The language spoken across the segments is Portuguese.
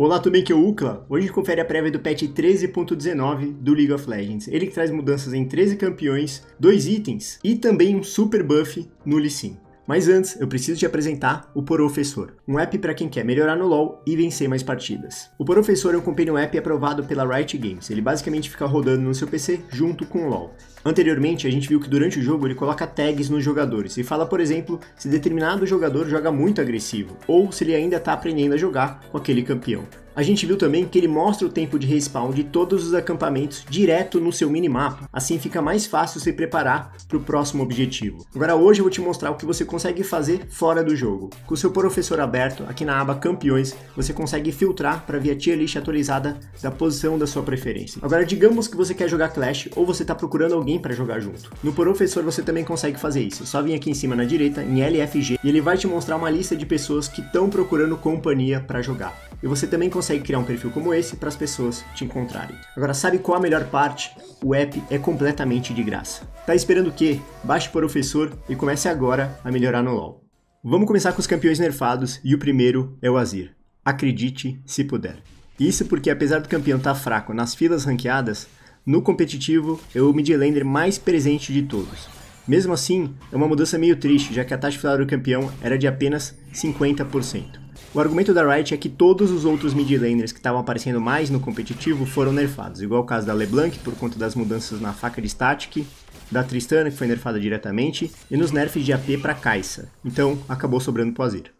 Olá, tudo bem? Que é o Ucla. Hoje a gente confere a prévia do patch 13.19 do League of Legends. Ele traz mudanças em 13 campeões, dois itens e também um super buff no Lee Sin. Mas antes, eu preciso te apresentar o Professor, um app para quem quer melhorar no LoL e vencer mais partidas. O Professor é um companion app aprovado pela Riot Games, ele basicamente fica rodando no seu PC junto com o LoL. Anteriormente, a gente viu que durante o jogo ele coloca tags nos jogadores e fala, por exemplo, se determinado jogador joga muito agressivo ou se ele ainda está aprendendo a jogar com aquele campeão. A gente viu também que ele mostra o tempo de respawn de todos os acampamentos direto no seu minimapa, assim fica mais fácil se preparar para o próximo objetivo. Agora hoje eu vou te mostrar o que você consegue fazer fora do jogo. Com o seu professor aberto, aqui na aba Campeões, você consegue filtrar para ver a tier list atualizada da posição da sua preferência. Agora digamos que você quer jogar Clash ou você está procurando alguém para jogar junto. No professor você também consegue fazer isso, só vir aqui em cima na direita em LFG e ele vai te mostrar uma lista de pessoas que estão procurando companhia para jogar. E você também consegue consegue criar um perfil como esse para as pessoas te encontrarem. Agora, sabe qual a melhor parte? O app é completamente de graça. Tá esperando o quê? Baixe o professor e comece agora a melhorar no LoL. Vamos começar com os campeões nerfados e o primeiro é o Azir. Acredite se puder. Isso porque apesar do campeão estar tá fraco nas filas ranqueadas, no competitivo é o Lander mais presente de todos. Mesmo assim, é uma mudança meio triste, já que a taxa final do campeão era de apenas 50%. O argumento da Riot é que todos os outros mid laners que estavam aparecendo mais no competitivo foram nerfados, igual o caso da LeBlanc por conta das mudanças na faca de static, da Tristana que foi nerfada diretamente e nos nerfs de AP para Kai'Sa. Então, acabou sobrando pro Azir.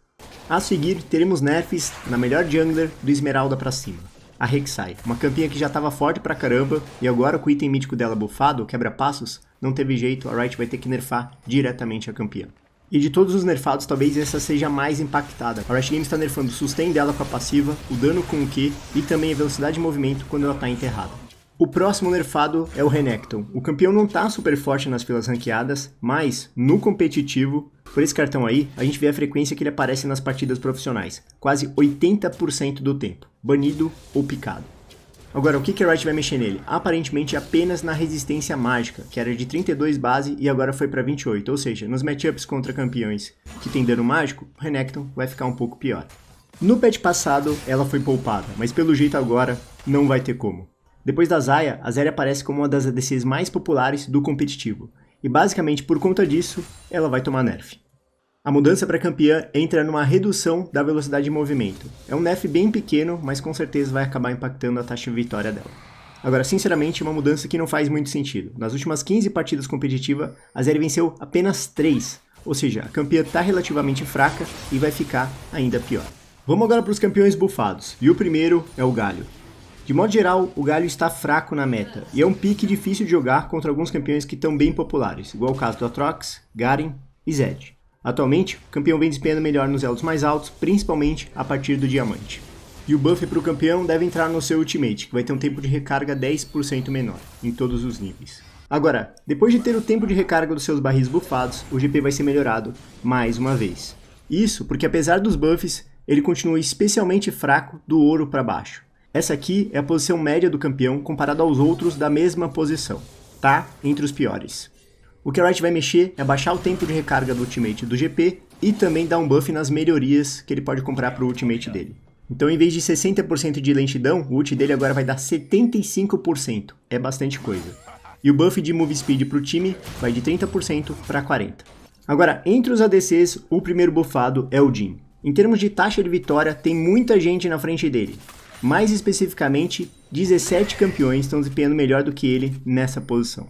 A seguir, teremos nerfs na melhor jungler do Esmeralda para cima, a Rek'Sai, uma campinha que já estava forte pra caramba e agora com o item mítico dela bufado, quebra-passos, não teve jeito, a Riot vai ter que nerfar diretamente a campeã. E de todos os nerfados, talvez essa seja a mais impactada. A Riot Games está nerfando o sustain dela com a passiva, o dano com o Q e também a velocidade de movimento quando ela está enterrada. O próximo nerfado é o Renekton. O campeão não está super forte nas filas ranqueadas, mas no competitivo, por esse cartão aí, a gente vê a frequência que ele aparece nas partidas profissionais, quase 80% do tempo, banido ou picado. Agora, o que, que Wright vai mexer nele? Aparentemente apenas na resistência mágica, que era de 32 base e agora foi para 28, ou seja, nos matchups contra campeões que tem dano mágico, o Renekton vai ficar um pouco pior. No patch passado, ela foi poupada, mas pelo jeito agora, não vai ter como. Depois da Zaya, a Zeri aparece como uma das ADCs mais populares do competitivo, e basicamente por conta disso, ela vai tomar nerf. A mudança para campeã entra numa redução da velocidade de movimento. É um nef bem pequeno, mas com certeza vai acabar impactando a taxa de vitória dela. Agora, sinceramente, é uma mudança que não faz muito sentido. Nas últimas 15 partidas competitivas, a Zeri venceu apenas 3, ou seja, a campeã está relativamente fraca e vai ficar ainda pior. Vamos agora para os campeões bufados, e o primeiro é o Galho. De modo geral, o Galho está fraco na meta, e é um pique difícil de jogar contra alguns campeões que estão bem populares, igual o caso do Atrox, Garen e Zed. Atualmente, o campeão vem desempenhando melhor nos elos mais altos, principalmente a partir do diamante. E o buff para o campeão deve entrar no seu ultimate, que vai ter um tempo de recarga 10% menor, em todos os níveis. Agora, depois de ter o tempo de recarga dos seus barris bufados, o GP vai ser melhorado mais uma vez. Isso porque apesar dos buffs, ele continua especialmente fraco do ouro para baixo. Essa aqui é a posição média do campeão comparado aos outros da mesma posição, tá? Entre os piores. O que a Riot vai mexer é baixar o tempo de recarga do ultimate do GP e também dar um buff nas melhorias que ele pode comprar para o ultimate dele. Então, em vez de 60% de lentidão, o ult dele agora vai dar 75%. É bastante coisa. E o buff de move speed para o time vai de 30% para 40%. Agora, entre os ADCs, o primeiro bufado é o Jin. Em termos de taxa de vitória, tem muita gente na frente dele. Mais especificamente, 17 campeões estão desempenhando melhor do que ele nessa posição.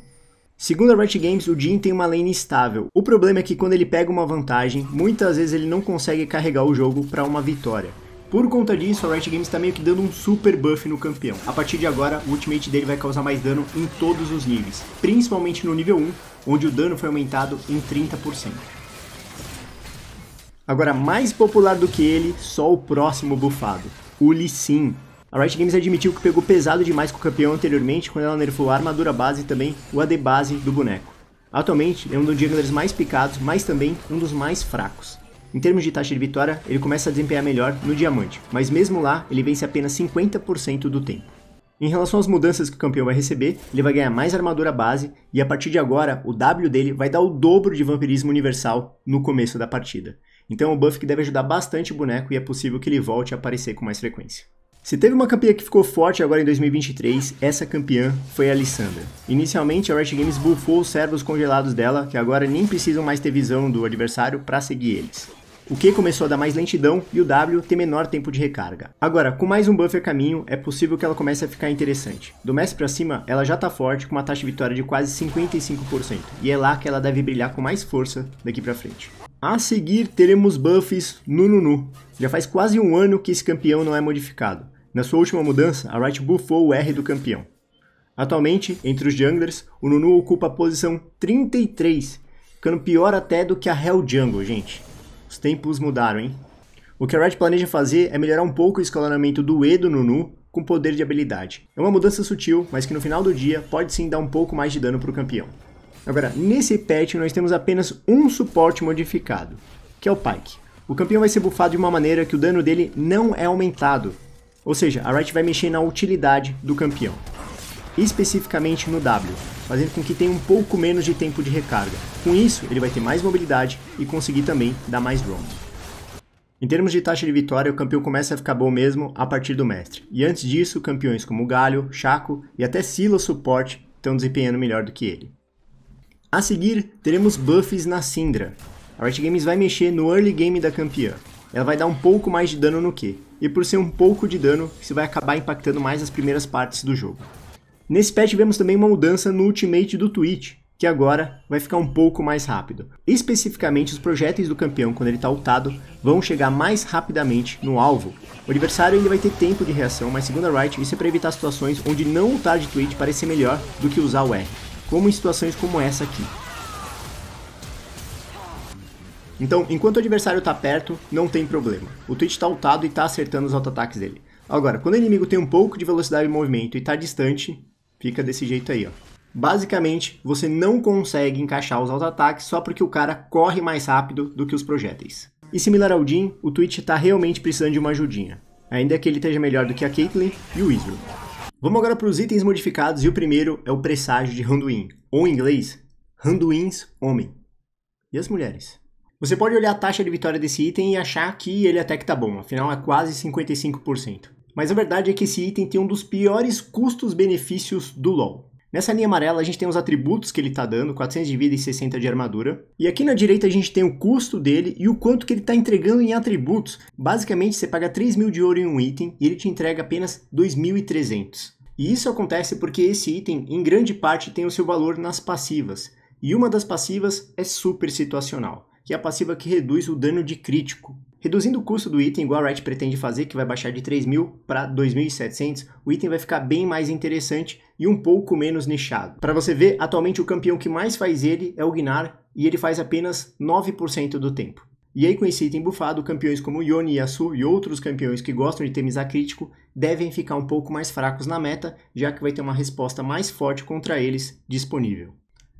Segundo a Riot Games, o Jin tem uma lane estável. O problema é que quando ele pega uma vantagem, muitas vezes ele não consegue carregar o jogo para uma vitória. Por conta disso, a Riot Games está meio que dando um super buff no campeão. A partir de agora, o ultimate dele vai causar mais dano em todos os níveis, principalmente no nível 1, onde o dano foi aumentado em 30%. Agora, mais popular do que ele, só o próximo bufado, o Lee Sin. A Riot Games admitiu que pegou pesado demais com o campeão anteriormente quando ela nerfou a armadura base e também o AD base do boneco. Atualmente, é um dos junglers mais picados, mas também um dos mais fracos. Em termos de taxa de vitória, ele começa a desempenhar melhor no diamante, mas mesmo lá, ele vence apenas 50% do tempo. Em relação às mudanças que o campeão vai receber, ele vai ganhar mais armadura base e a partir de agora, o W dele vai dar o dobro de vampirismo universal no começo da partida. Então é um buff que deve ajudar bastante o boneco e é possível que ele volte a aparecer com mais frequência. Se teve uma campeã que ficou forte agora em 2023, essa campeã foi a Alissandra. Inicialmente, a Riot Games bufou os servos congelados dela, que agora nem precisam mais ter visão do adversário para seguir eles. O Q começou a dar mais lentidão e o W tem menor tempo de recarga. Agora, com mais um buffer caminho, é possível que ela comece a ficar interessante. Do mestre pra cima, ela já tá forte com uma taxa de vitória de quase 55%, e é lá que ela deve brilhar com mais força daqui pra frente. A seguir, teremos buffs no Nunu. Já faz quase um ano que esse campeão não é modificado. Na sua última mudança, a Wright buffou o R do campeão. Atualmente, entre os junglers, o Nunu ocupa a posição 33, ficando pior até do que a Hell Jungle, gente. Os tempos mudaram, hein? O que a Wright planeja fazer é melhorar um pouco o escalonamento do E do Nunu com poder de habilidade. É uma mudança sutil, mas que no final do dia pode sim dar um pouco mais de dano para o campeão. Agora, nesse patch nós temos apenas um suporte modificado, que é o Pyke. O campeão vai ser bufado de uma maneira que o dano dele não é aumentado, ou seja, a Riot vai mexer na utilidade do campeão, especificamente no W, fazendo com que tenha um pouco menos de tempo de recarga. Com isso, ele vai ter mais mobilidade e conseguir também dar mais roam. Em termos de taxa de vitória, o campeão começa a ficar bom mesmo a partir do mestre. E antes disso, campeões como Galho, Chaco e até Silo Suporte estão desempenhando melhor do que ele. A seguir, teremos buffs na Syndra. A Riot Games vai mexer no early game da campeã. Ela vai dar um pouco mais de dano no Q, e por ser um pouco de dano, isso vai acabar impactando mais as primeiras partes do jogo. Nesse patch vemos também uma mudança no ultimate do Twitch, que agora vai ficar um pouco mais rápido. Especificamente, os projéteis do campeão, quando ele está ultado, vão chegar mais rapidamente no alvo. O adversário ainda vai ter tempo de reação, mas segundo a Wright, isso é para evitar situações onde não ultar de Twitch parece melhor do que usar o R, como em situações como essa aqui. Então, enquanto o adversário está perto, não tem problema. O Twitch está ultado e está acertando os auto-ataques dele. Agora, quando o inimigo tem um pouco de velocidade de movimento e está distante, fica desse jeito aí, ó. Basicamente, você não consegue encaixar os auto-ataques só porque o cara corre mais rápido do que os projéteis. E similar ao Jin, o Twitch está realmente precisando de uma ajudinha. Ainda que ele esteja melhor do que a Caitlyn e o Israel. Vamos agora para os itens modificados e o primeiro é o presságio de Randuin, ou em inglês, Randuin's Homem. E as mulheres? Você pode olhar a taxa de vitória desse item e achar que ele até que tá bom, afinal é quase 55%. Mas a verdade é que esse item tem um dos piores custos-benefícios do LoL. Nessa linha amarela a gente tem os atributos que ele está dando, 400 de vida e 60 de armadura. E aqui na direita a gente tem o custo dele e o quanto que ele está entregando em atributos. Basicamente você paga 3 mil de ouro em um item e ele te entrega apenas 2.300. E isso acontece porque esse item em grande parte tem o seu valor nas passivas. E uma das passivas é super situacional que é a passiva que reduz o dano de crítico. Reduzindo o custo do item, igual a Wright pretende fazer, que vai baixar de 3.000 para 2.700, o item vai ficar bem mais interessante e um pouco menos nichado. Para você ver, atualmente o campeão que mais faz ele é o Gnar, e ele faz apenas 9% do tempo. E aí, com esse item bufado, campeões como Yone Yasu e outros campeões que gostam de temizar crítico devem ficar um pouco mais fracos na meta, já que vai ter uma resposta mais forte contra eles disponível.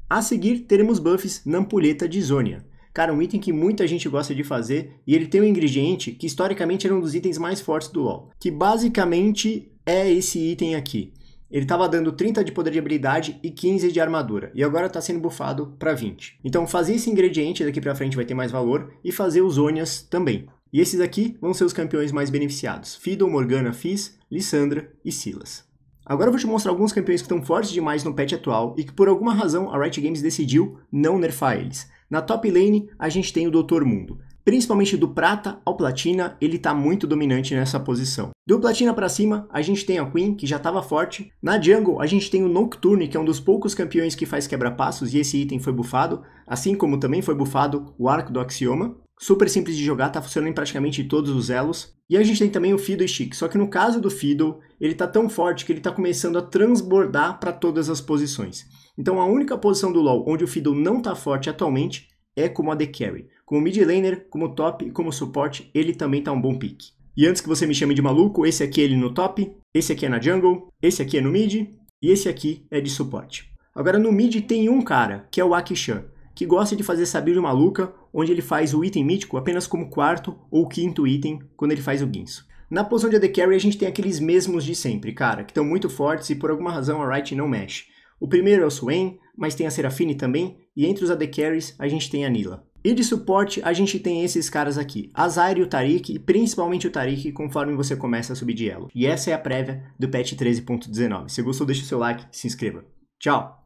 A seguir, teremos buffs na ampulheta de Zonia. Cara, um item que muita gente gosta de fazer e ele tem um ingrediente que historicamente era um dos itens mais fortes do LoL, que basicamente é esse item aqui. Ele estava dando 30 de poder de habilidade e 15 de armadura, e agora está sendo bufado para 20. Então fazer esse ingrediente daqui para frente vai ter mais valor, e fazer os Onias também. E esses aqui vão ser os campeões mais beneficiados, Fiddle, Morgana, Fizz, Lissandra e Silas. Agora eu vou te mostrar alguns campeões que estão fortes demais no patch atual e que por alguma razão a Riot Games decidiu não nerfar eles. Na top lane, a gente tem o Doutor Mundo. Principalmente do prata ao platina, ele está muito dominante nessa posição. Do platina para cima, a gente tem a Queen, que já estava forte. Na jungle, a gente tem o Nocturne, que é um dos poucos campeões que faz quebra-passos e esse item foi bufado, assim como também foi bufado o Arco do Axioma super simples de jogar, tá funcionando em praticamente todos os elos. E a gente tem também o Fiddle Stick, só que no caso do Fiddle, ele tá tão forte que ele tá começando a transbordar para todas as posições. Então a única posição do LoL onde o Fiddle não tá forte atualmente é como a The Carry. Como mid laner, como top e como suporte, ele também tá um bom pick. E antes que você me chame de maluco, esse aqui é ele no top, esse aqui é na jungle, esse aqui é no mid e esse aqui é de suporte. Agora no mid tem um cara, que é o Akishan que gosta de fazer build maluca, onde ele faz o item mítico apenas como quarto ou quinto item quando ele faz o guinso. Na posição de AD Carry a gente tem aqueles mesmos de sempre, cara, que estão muito fortes e por alguma razão a Wright não mexe. O primeiro é o Swain, mas tem a Serafine também, e entre os AD Carries a gente tem a Nila. E de suporte a gente tem esses caras aqui, Azair e o Tariq, e principalmente o Tariq conforme você começa a subir de elo. E essa é a prévia do patch 13.19. Se gostou deixa o seu like, se inscreva. Tchau!